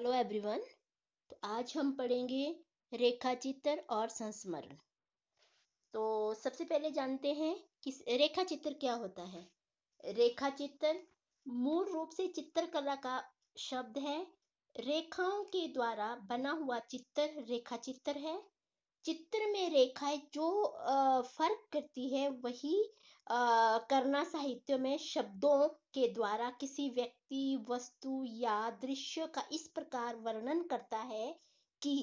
hello everyone तो आज हम पढ़ेंगे रेखा चित्र और संस्मरण तो सबसे पहले जानते हैं कि रेखा चित्र क्या होता है रेखा चित्र मूल रूप से चित्रकला का शब्द है रेखाओं के द्वारा बना हुआ चित्र रेखा चित्र है चित्र में रेखाएं जो फर्क करती है वही करना साहित्य में शब्दों के द्वारा किसी व्यक्ति वस्तु या दृश्य का इस प्रकार वर्णन करता है कि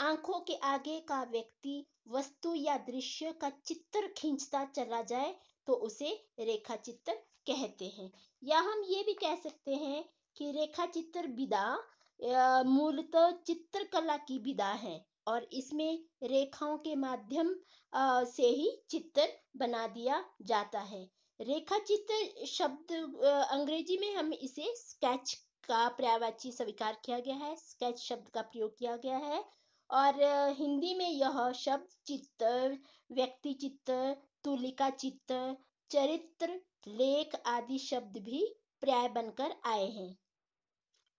आंखों के आगे का व्यक्ति वस्तु या दृश्य का चित्र खींचता चला जाए तो उसे रेखा चित्र कहते हैं या हम ये भी कह सकते हैं कि रेखा चित्र विधा मूलतः चित्रकला की विधा है और इसमें रेखाओं के माध्यम से ही चित्र बना दिया जाता है रेखा चित्र शब्द अंग्रेजी में हम इसे स्केच का पर्यावाची स्वीकार किया गया है स्केच शब्द का प्रयोग किया गया है और हिंदी में यह शब्द चित्र व्यक्ति चित्र तुलिका चित्र चरित्र लेख आदि शब्द भी पर्याय बनकर आए हैं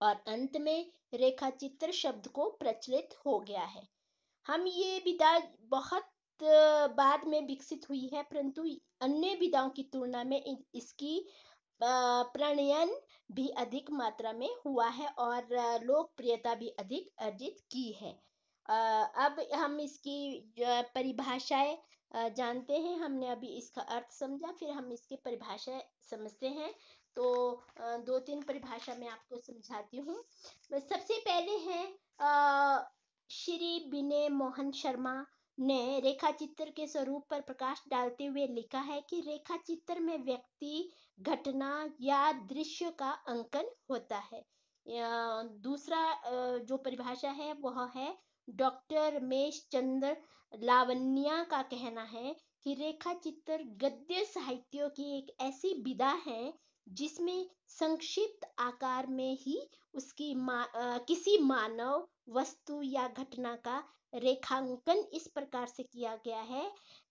और अंत में रेखा चित्र शब्द को प्रचलित हो गया है हम ये विधा बहुत बाद में विकसित हुई है परंतु अन्य विधाओं की तुलना में इसकी प्रणयन भी अधिक मात्रा में हुआ है और लोकप्रियता भी अधिक अर्जित की है अब हम इसकी परिभाषाएं जानते हैं हमने अभी इसका अर्थ समझा फिर हम इसकी परिभाषा समझते हैं तो दो तीन परिभाषा मैं आपको समझाती हूँ सबसे पहले है श्री विनय मोहन शर्मा ने रेखा चित्र के स्वरूप पर प्रकाश डालते हुए लिखा है कि रेखा चित्र में व्यक्ति घटना या दृश्य का अंकन होता है दूसरा जो परिभाषा है वह है डॉक्टर रमेश चंद्र लावण्या का कहना है कि रेखा चित्र गद्य साहित्यों की एक ऐसी विधा है जिसमें संक्षिप्त आकार में ही उसकी मा, आ, किसी मानव वस्तु या घटना का रेखांकन इस प्रकार से किया गया है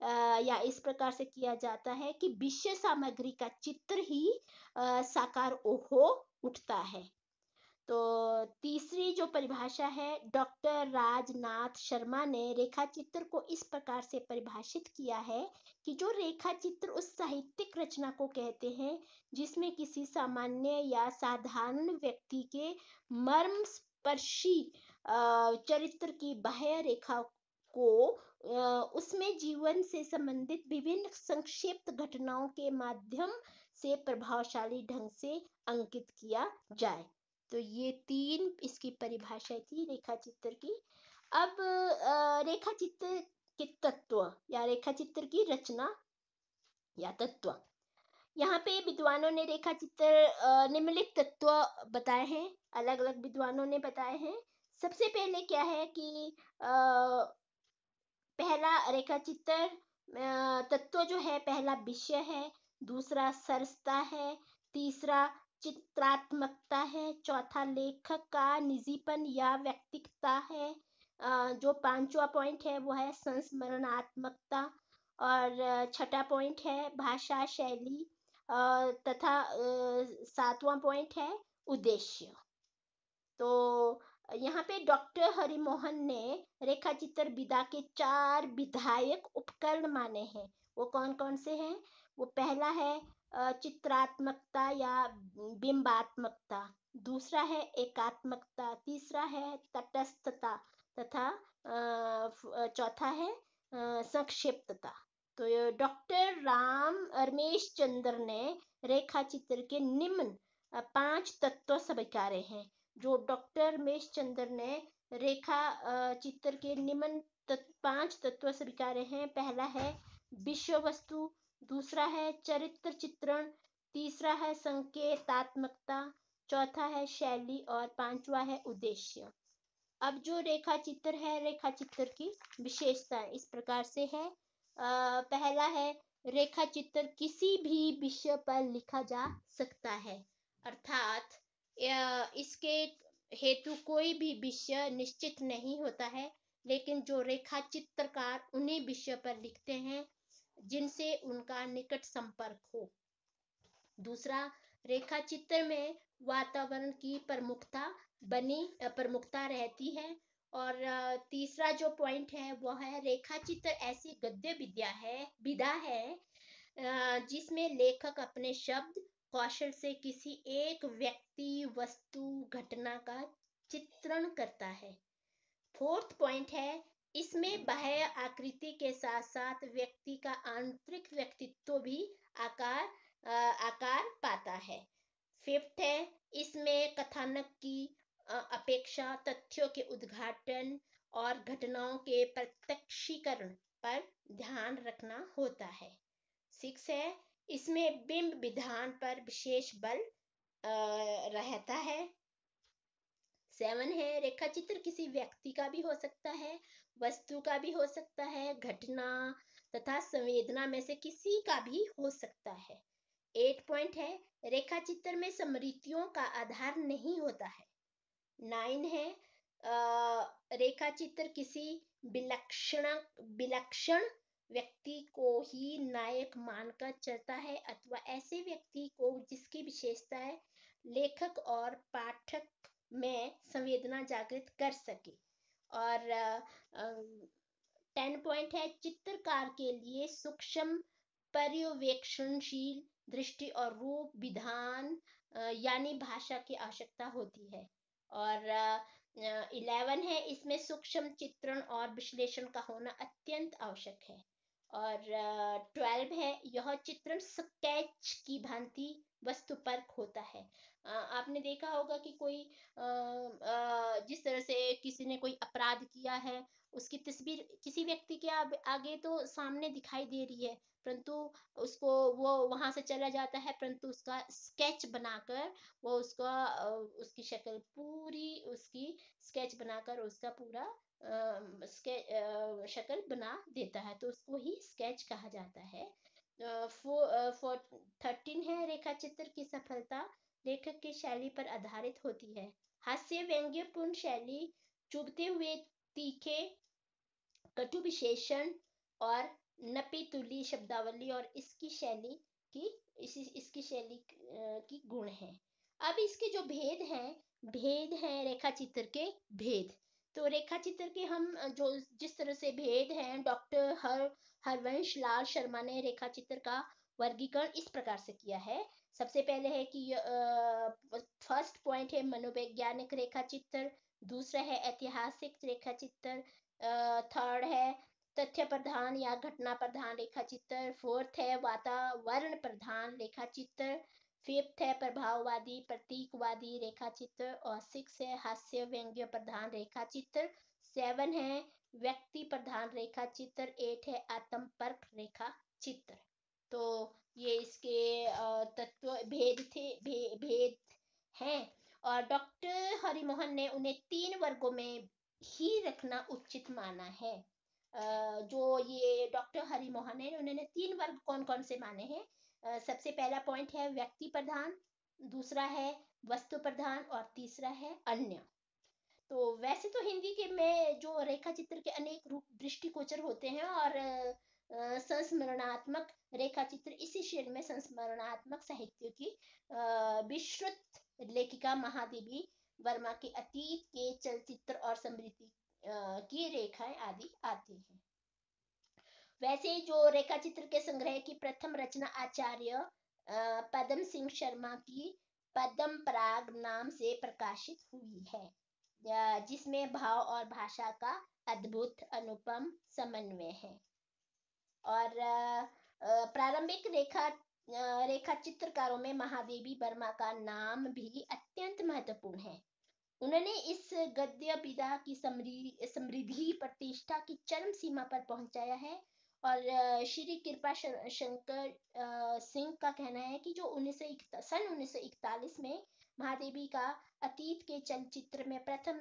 आ, या इस प्रकार से किया जाता है कि विषय सामग्री का चित्र ही आ, साकार हो उठता है तो तीसरी जो परिभाषा है डॉक्टर राजनाथ शर्मा ने रेखा चित्र को इस प्रकार से परिभाषित किया है कि जो रेखा चित्र उस साहित्यिक रचना को कहते हैं जिसमें किसी सामान्य या साधारण व्यक्ति के मर्म स्पर्शी चरित्र की बाह्य रेखा को उसमें जीवन से संबंधित विभिन्न संक्षिप्त घटनाओं के माध्यम से प्रभावशाली ढंग से अंकित किया जाए तो ये तीन इसकी परिभाषा थी रेखा चित्र की अब रेखा चित्र के तत्व या रेखा चित्र की रचना या तत्व यहाँ पे विद्वानों ने रेखा चित्र निम्नलिखित तत्व बताए हैं अलग अलग विद्वानों ने बताए हैं सबसे पहले क्या है कि आ, पहला रेखा चित्र तत्व जो है पहला विषय है दूसरा सरसता है तीसरा चित्रात्मकता है चौथा लेखक का निजीपन या व्यक्तिकता है जो पांचवा पॉइंट है वो है संस्मरणात्मकता और छठा पॉइंट है भाषा शैली तथा सातवां पॉइंट है उद्देश्य तो यहाँ पे डॉक्टर हरिमोहन ने रेखा चित्र विधा के चार विधायक उपकरण माने हैं वो कौन कौन से हैं वो पहला है चित्रात्मकता या बिंबात्मकता दूसरा है एकात्मकता तीसरा है तटस्थता तथा चौथा है संक्षिप्तता तो डॉक्टर राम रमेश चंद्र ने रेखा चित्र के निम्न पांच तत्व स्वीकारे हैं जो डॉक्टर मेष चंद्र ने रेखा चित्र के निम्न पांच तत्व स्वीकारे हैं पहला है विश्व वस्तु दूसरा है चरित्र चित्रण तीसरा है संकेतात्मकता चौथा है शैली और पांचवा है उद्देश्य अब जो रेखा चित्र है रेखा चित्र की विशेषता इस प्रकार से है आ, पहला है रेखा चित्र किसी भी विषय पर लिखा जा सकता है अर्थात इसके हेतु कोई भी विषय निश्चित नहीं होता है लेकिन जो रेखा चित्रकार उन्हीं विषय पर लिखते हैं जिनसे उनका निकट संपर्क हो दूसरा रेखा चित्र में वातावरण की प्रमुखता बनी प्रमुखता रहती है और तीसरा जो पॉइंट है वह है रेखा चित्र ऐसी गद्य विद्या है विधा है जिसमें लेखक अपने शब्द कौशल से किसी एक व्यक्ति वस्तु घटना का चित्रण करता है फोर्थ पॉइंट है इसमें बाह्य आकृति के साथ साथ व्यक्ति का आंतरिक व्यक्तित्व भी आकार आ, आकार पाता है फिफ्थ है इसमें कथानक की अपेक्षा तथ्यों के उद्घाटन और घटनाओं के प्रत्यक्षीकरण पर ध्यान रखना होता है सिक्स है इसमें बिंब विधान पर विशेष बल रहता है सेवन है रेखा चित्र किसी व्यक्ति का भी हो सकता है वस्तु का भी हो सकता है घटना तथा संवेदना में से किसी का भी हो सकता है एट पॉइंट है रेखा चित्र में स्मृतियों का आधार नहीं होता है नाइन है आ, रेखा चित्र किसी विलक्षण विलक्षण व्यक्ति को ही नायक मानकर चलता है अथवा ऐसे व्यक्ति को जिसकी विशेषता है लेखक और पाठक में संवेदना जागृत कर सके और टेन पॉइंट है चित्रकार के लिए सूक्ष्म पर्यवेक्षणशील दृष्टि और रूप विधान यानी भाषा की आवश्यकता होती है और इलेवन है इसमें सूक्ष्म चित्रण और विश्लेषण का होना अत्यंत आवश्यक है और ट्वेल्व है यह चित्रण स्केच की भांति वस्तु पर होता है आपने देखा होगा कि कोई जिस तरह से किसी ने कोई अपराध किया है उसकी तस्वीर किसी व्यक्ति के आगे तो सामने दिखाई दे रही है परंतु उसको वो वहां से चला जाता है परंतु उसका स्केच बनाकर वो उसका उसकी शक्ल पूरी उसकी स्केच बनाकर उसका पूरा शक्ल बना देता है तो उसको ही स्केच कहा जाता है फो थर्टीन है रेखा चित्र की सफलता लेखक की शैली पर आधारित होती है हास्य व्यंग्यपूर्ण शैली चुभते हुए तीखे कटु विशेषण और नपी तुली शब्दावली और इसकी शैली की इसी इसकी शैली की गुण है अब इसके जो भेद हैं भेद हैं रेखा चित्र के भेद तो रेखा चित्र के हम जो जिस तरह से भेद हैं डॉक्टर हर हरवंश लाल शर्मा ने रेखा चित्र का वर्गीकरण इस प्रकार से किया है सबसे पहले है कि फर्स्ट पॉइंट है मनोवैज्ञानिक रेखा चित्र दूसरा है ऐतिहासिक रेखा चित्र थर्ड है तथ्य प्रधान या घटना प्रधान रेखा चित्र फोर्थ है वातावरण प्रधान रेखा चित्र फिफ्थ है प्रभाववादी प्रतीकवादी रेखा चित्र और सिक्स है हास्य व्यंग्य प्रधान रेखा चित्र सेवन है व्यक्ति प्रधान रेखा चित्र एट है आत्मपर्क रेखा चित्र तो ये इसके तत्व भेद थे भे, भेद हैं और डॉक्टर हरिमोहन ने उन्हें तीन वर्गों में ही रखना उचित माना है जो ये डॉक्टर हरिमोहन है उन्होंने तीन वर्ग कौन कौन से माने हैं सबसे पहला पॉइंट है व्यक्ति प्रधान दूसरा है वस्तु प्रधान और तीसरा है अन्य तो वैसे तो हिंदी के में जो रेखा चित्र के अनेक रूप दृष्टिगोचर होते हैं और संस्मरणात्मक रेखा चित्र इसी श्रेणी में संस्मरणात्मक साहित्य की विश्रुत लेखिका महादेवी वर्मा के अतीत के चलचित्र और समृद्धि की रेखाएं आदि आती हैं वैसे ही जो रेखा चित्र के संग्रह की प्रथम रचना आचार्य पदम सिंह शर्मा की पदम प्राग नाम से प्रकाशित हुई है जिसमें भाव और भाषा का अद्भुत अनुपम समन्वय है और प्रारंभिक रेखा रेखा चित्रकारों में महादेवी वर्मा का नाम भी अत्यंत महत्वपूर्ण है उन्होंने इस गद्य विधा की समृद्धि प्रतिष्ठा की चरम सीमा पर पहुंचाया है और श्री कृपा शंकर सिंह का कहना है कि जो उन्नीस सन उन्नीस में महादेवी का अतीत के चलचित्र में प्रथम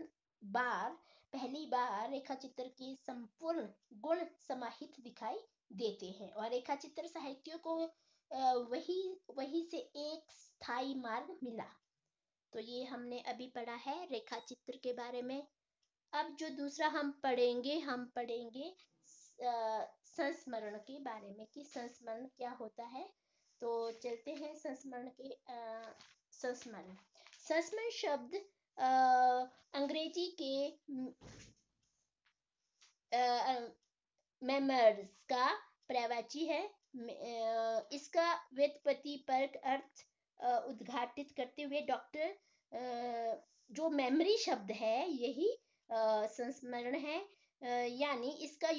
बार पहली बार रेखा चित्र की संपूर्ण गुण समाहित दिखाई देते हैं और रेखा चित्र साहित्य को वही वही से एक स्थायी मार्ग मिला तो ये हमने अभी पढ़ा है रेखा चित्र के बारे में अब जो दूसरा हम पढ़ेंगे हम पढ़ेंगे संस्मरण के बारे में कि संस्मरण क्या होता है तो चलते हैं संस्मरण के संस्मरण संस्मरण शब्द आ, अंग्रेजी के मेमर्स का प्रवाची है इसका व्युत्पत्ति पर अर्थ उद्घाटित करते हुए डॉक्टर जो मेमोरी शब्द है यही संस्मरण है यानी इसका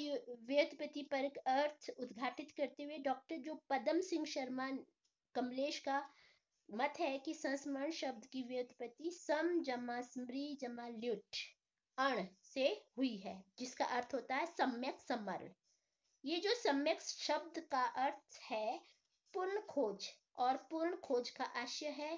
व्योतपति पर अर्थ उद्घाटित करते हुए डॉक्टर जो पदम सिंह शर्मा कमलेश का मत है कि संस्मरण शब्द की व्योतपति सम जमा स्मृ जमा ल्युट अण से हुई है जिसका अर्थ होता है सम्यक स्मरण ये जो सम्यक शब्द का अर्थ है पूर्ण खोज और पूर्ण खोज का आशय है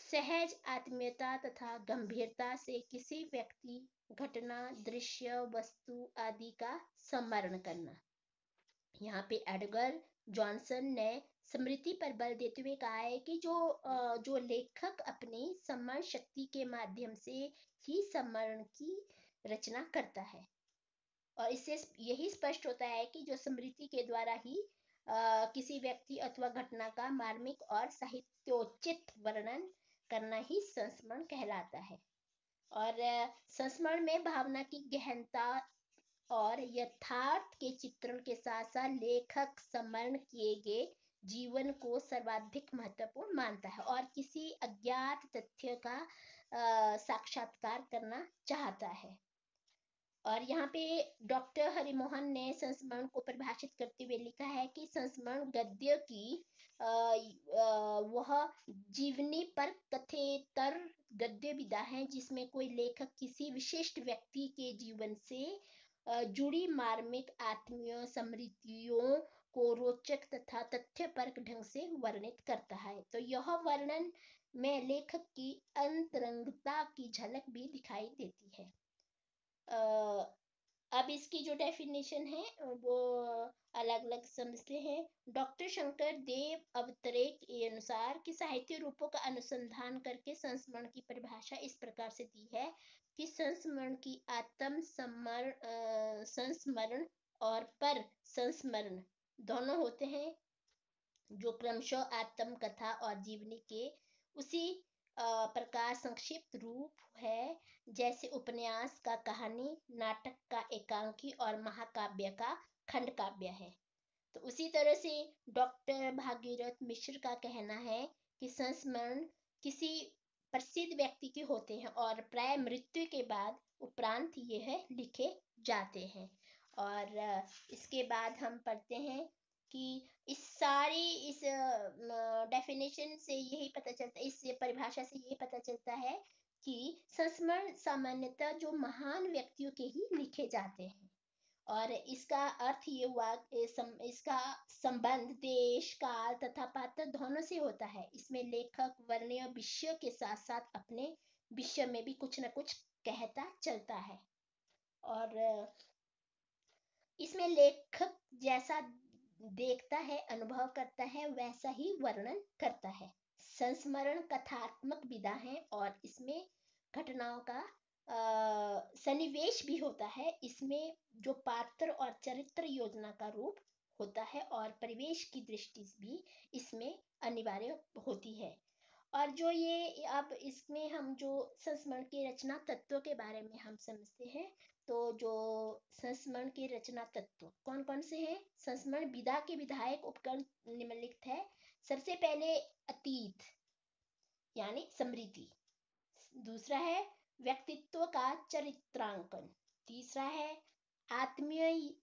सहज आत्मीयता तथा गंभीरता से किसी व्यक्ति घटना दृश्य वस्तु आदि का स्मरण करना यहाँ पे एडगर जॉनसन ने स्मृति पर बल देते हुए कहा है कि जो जो लेखक अपनी स्मरण शक्ति के माध्यम से ही स्मरण की रचना करता है और इससे यही स्पष्ट होता है कि जो स्मृति के द्वारा ही आ, किसी व्यक्ति अथवा घटना का मार्मिक और साहित्योचित वर्णन करना ही संस्मरण कहलाता है और संस्मरण में भावना की गहनता और यथार्थ के चित्रण के साथ साथ लेखक स्मरण किए गए जीवन को सर्वाधिक महत्वपूर्ण मानता है और किसी अज्ञात तथ्य का साक्षात्कार करना चाहता है और यहाँ पे डॉक्टर हरिमोहन ने संस्मरण को परिभाषित करते हुए लिखा है कि संस्मरण गद्य की अः वह जीवनी पर कथेतर गद्य विधा है जिसमें कोई लेखक किसी विशिष्ट व्यक्ति के जीवन से जुड़ी मार्मिक आत्मीय समृद्धियों को रोचक तथा तथ्यपरक ढंग से वर्णित करता है तो यह वर्णन में लेखक की अंतरंगता की झलक भी दिखाई देती है अब इसकी जो डेफिनेशन है वो अलग अलग समझते हैं डॉक्टर शंकर देव अवतरे के अनुसार कि साहित्य रूपों का अनुसंधान करके संस्मरण की परिभाषा इस प्रकार से दी है कि संस्मरण की आत्म सम्मरण संस्मरण और पर संस्मरण दोनों होते हैं जो क्रमशः आत्म कथा और जीवनी के उसी प्रकार संक्षिप्त रूप है जैसे उपन्यास का कहानी नाटक का एकांकी और महाकाव्य का खंड काव्य है तो उसी तरह से डॉक्टर भागीरथ मिश्र का कहना है कि संस्मरण किसी प्रसिद्ध व्यक्ति के होते हैं और प्राय मृत्यु के बाद उपरांत यह लिखे जाते हैं और इसके बाद हम पढ़ते हैं कि इस सारी इस डेफिनेशन से यही पता चलता है इस परिभाषा से यही पता चलता है कि संस्मरण सामान्यतः जो महान व्यक्तियों के ही लिखे जाते हैं और इसका अर्थ ये हुआ इसका संबंध देश काल तथा पात्र दोनों से होता है इसमें लेखक वर्णीय विषय के साथ साथ अपने विषय में भी कुछ ना कुछ कहता चलता है और इसमें लेखक जैसा देखता है अनुभव करता है वैसा ही वर्णन करता है संस्मरण कथात्मक विधा है और इसमें घटनाओं का सनिवेश भी होता है इसमें जो पात्र और चरित्र योजना का रूप होता है और परिवेश की दृष्टि भी इसमें अनिवार्य होती है और जो ये अब इसमें हम जो संस्मरण की रचना तत्व के बारे में हम समझते हैं तो जो संस्मरण की रचना तत्व कौन कौन से हैं संस्मरण विधा के विधायक उपकरण निम्नलिखित है सबसे पहले अतीत यानी समृद्धि दूसरा है व्यक्तित्व का चरित्रांकन तीसरा है आत्मीय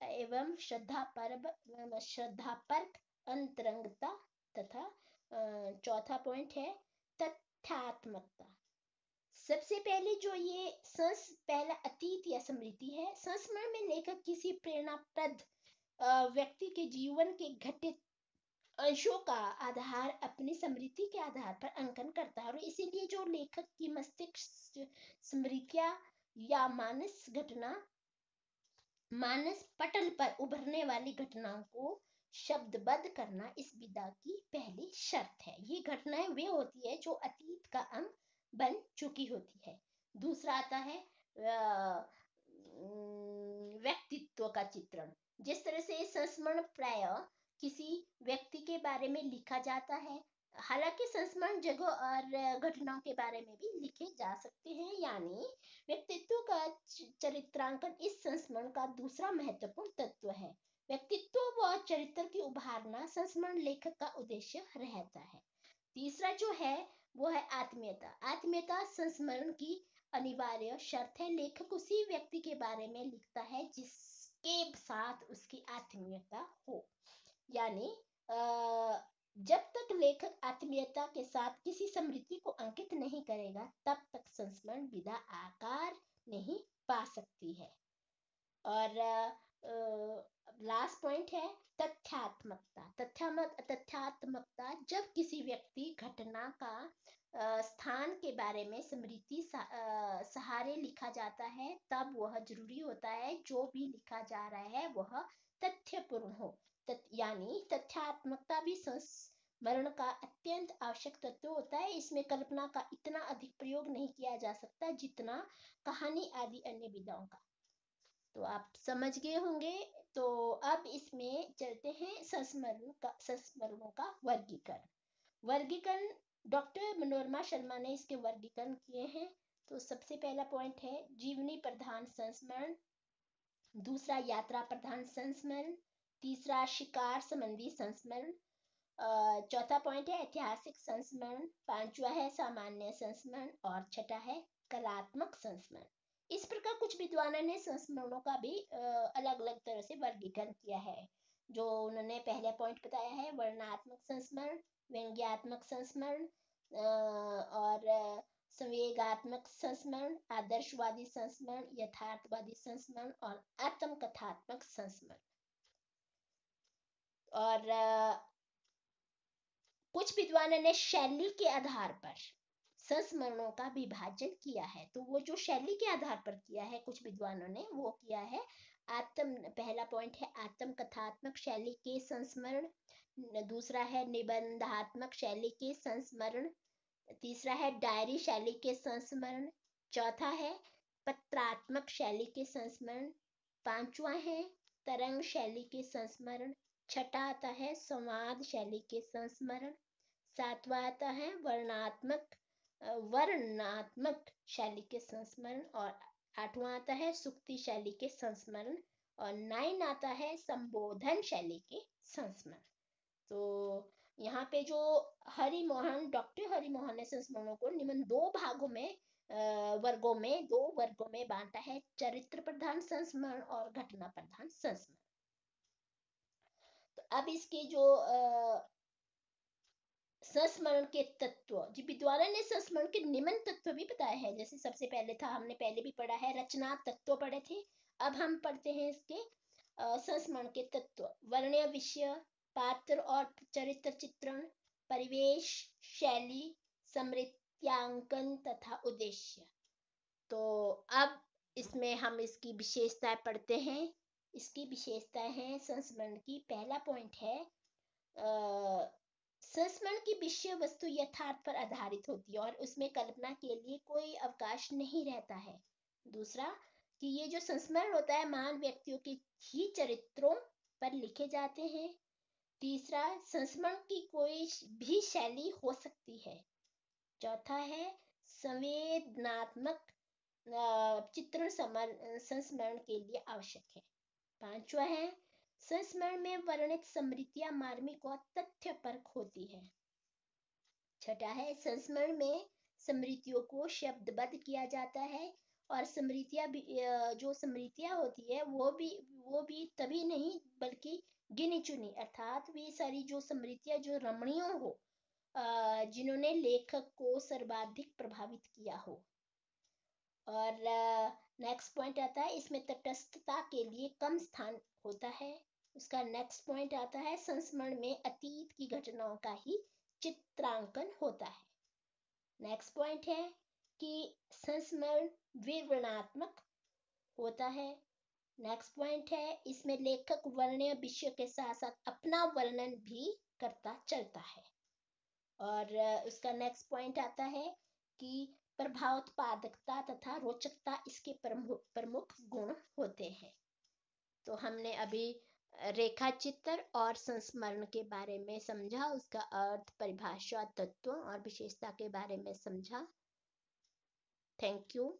एवं श्रद्धा पर्व श्रद्धा पर अंतरंगता तथा चौथा पॉइंट है तथ्यात्मकता सबसे पहले जो ये संस पहला अतीत या स्मृति है संस्मरण में लेखक किसी प्रेरणाप्रद व्यक्ति के जीवन के घटित अंशों का आधार अपनी स्मृति के आधार पर अंकन करता है और इसीलिए जो लेखक की मस्तिष्क स्मृतियां या मानस घटना मानस पटल पर उभरने वाली घटनाओं को शब्दबद्ध करना इस विदा की पहली शर्त है ये घटनाएं वे होती है जो अतीत का अंग बन चुकी होती है दूसरा आता है व्यक्तित्व का चित्रण जिस तरह से संस्मरण प्राय किसी व्यक्ति के बारे में लिखा जाता है हालांकि संस्मरण जगह और घटनाओं के बारे में भी लिखे जा सकते हैं यानी व्यक्तित्व का चरित्रांकन इस संस्मरण का दूसरा महत्वपूर्ण तत्व है व्यक्तित्व व चरित्र की उभारना संस्मरण लेखक का उद्देश्य रहता है तीसरा जो है वो है आत्मीयता आत्मीयता संस्मरण की अनिवार्य शर्त है लेखक उसी व्यक्ति के बारे में लिखता है जिसके साथ उसकी आत्मीयता हो यानी जब तक लेखक आत्मीयता के साथ किसी समृद्धि को अंकित नहीं करेगा तब तक संस्मरण विधा आकार नहीं पा सकती है और लास्ट पॉइंट है तथ्यात्मकता तथ्यात्मक तथ्यात्मकता जब किसी व्यक्ति घटना का स्थान के बारे में स्मृति सहारे लिखा जाता है तब वह जरूरी होता है जो भी लिखा जा रहा है वह तथ्यपूर्ण हो तथ, यानी तथ्यात्मकता भी संस्मरण का अत्यंत आवश्यक तत्व होता है इसमें कल्पना का इतना अधिक प्रयोग नहीं किया जा सकता जितना कहानी आदि अन्य विधाओं का तो आप समझ गए होंगे तो अब इसमें चलते हैं संस्मरण का संस्मरणों का वर्गीकरण वर्गीकरण डॉक्टर मनोरमा शर्मा ने इसके वर्गीकरण किए हैं तो सबसे पहला पॉइंट है जीवनी प्रधान संस्मरण दूसरा यात्रा प्रधान संस्मरण तीसरा शिकार संबंधी संस्मरण चौथा पॉइंट है ऐतिहासिक संस्मरण पांचवा है सामान्य संस्मरण और छठा है कलात्मक संस्मरण इस प्रकार कुछ विद्वानों ने संस्मरणों का भी अलग अलग तरह से वर्गीकरण किया है जो उन्होंने पहले पॉइंट बताया है वर्णात्मक संस्मरण व्यंग्यात्मक संस्मरण और संवेगात्मक संस्मरण आदर्शवादी संस्मरण यथार्थवादी संस्मरण और आत्मकथात्मक संस्मरण और कुछ विद्वानों ने शैली के आधार पर संस्मरणों का विभाजन किया है तो वो जो शैली के आधार पर किया है कुछ विद्वानों ने वो किया है आत्म पहला पॉइंट है आत्म कथात्मक शैली के संस्मरण दूसरा है निबंधात्मक शैली के संस्मरण तीसरा है डायरी शैली के संस्मरण चौथा है पत्रात्मक शैली के संस्मरण पांचवा है तरंग शैली के संस्मरण छठा आता है संवाद शैली के संस्मरण सातवा आता है वर्णात्मक वर्णात्मक शैली के संस्मरण और आठवां आता है सुक्ति शैली के संस्मरण और नाइन आता है संबोधन शैली के संस्मरण तो यहाँ पे जो हरि मोहन डॉक्टर हरि मोहन ने संस्मरणों को निम्न दो भागों में वर्गों में दो वर्गों में बांटा है चरित्र प्रधान संस्मरण और घटना प्रधान संस्मरण तो अब इसके जो संस्मरण के तत्व जी विद्वानों ने संस्मरण के निम्न तत्व भी बताए हैं जैसे सबसे पहले था हमने पहले भी पढ़ा है रचना तत्व पढ़े थे अब हम पढ़ते हैं इसके संस्मरण के तत्व वर्ण्य विषय पात्र और चरित्र चित्रण परिवेश शैली समृत्यांकन तथा उद्देश्य तो अब इसमें हम इसकी विशेषताएं पढ़ते हैं इसकी विशेषताएं हैं संस्मरण की पहला पॉइंट है संस्मरण की विषय वस्तु यथार्थ पर आधारित होती है और उसमें कल्पना के लिए कोई अवकाश नहीं रहता है दूसरा कि ये जो संस्मरण होता है महान व्यक्तियों के ही चरित्रों पर लिखे जाते हैं तीसरा संस्मरण की कोई भी शैली हो सकती है चौथा है संवेदनात्मक चित्रण संस्मरण के लिए आवश्यक है पांचवा है संस्मरण में वर्णित स्मृतियां मार्मिक और तथ्य परक होती है छठा है संस्मरण में स्मृतियों को शब्दबद्ध किया जाता है और स्मृतियां भी जो स्मृतियां होती है वो भी वो भी तभी नहीं बल्कि गिनी चुनी अर्थात वे सारी जो स्मृतियां जो रमणीय हो जिन्होंने लेखक को सर्वाधिक प्रभावित किया हो और नेक्स्ट पॉइंट आता है इसमें तटस्थता के लिए कम स्थान होता है उसका नेक्स्ट पॉइंट आता है संस्मरण में अतीत की घटनाओं का ही चित्रांकन होता है नेक्स्ट पॉइंट है कि संस्मरण विवरणात्मक होता है नेक्स्ट पॉइंट है इसमें लेखक वर्ण विषय के साथ साथ अपना वर्णन भी करता चलता है और उसका नेक्स्ट पॉइंट आता है कि प्रभाव उत्पादकता तथा रोचकता इसके प्रमुख प्रमुख गुण होते हैं तो हमने अभी रेखा चित्र और संस्मरण के बारे में समझा उसका अर्थ परिभाषा तत्वों और विशेषता के बारे में समझा थैंक यू